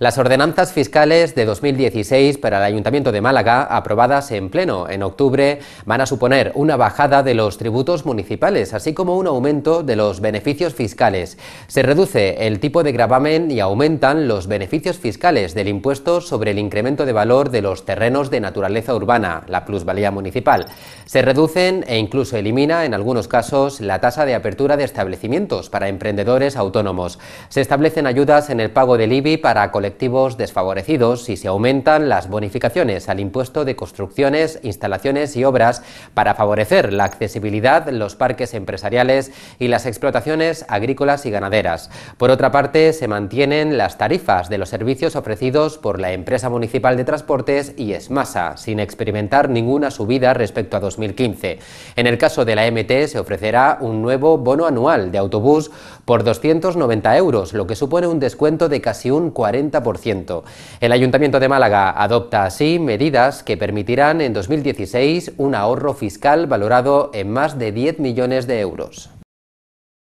Las ordenanzas fiscales de 2016 para el Ayuntamiento de Málaga, aprobadas en pleno en octubre, van a suponer una bajada de los tributos municipales, así como un aumento de los beneficios fiscales. Se reduce el tipo de gravamen y aumentan los beneficios fiscales del impuesto sobre el incremento de valor de los terrenos de naturaleza urbana, la plusvalía municipal. Se reducen e incluso elimina, en algunos casos, la tasa de apertura de establecimientos para emprendedores autónomos. Se establecen ayudas en el pago del IBI para colectivos desfavorecidos y se aumentan las bonificaciones al impuesto de construcciones, instalaciones y obras para favorecer la accesibilidad, los parques empresariales y las explotaciones agrícolas y ganaderas. Por otra parte, se mantienen las tarifas de los servicios ofrecidos por la empresa municipal de transportes y ESMASA, sin experimentar ninguna subida respecto a 2015. En el caso de la MT se ofrecerá un nuevo bono anual de autobús por 290 euros, lo que supone un descuento de casi un 40 el Ayuntamiento de Málaga adopta así medidas que permitirán en 2016 un ahorro fiscal valorado en más de 10 millones de euros.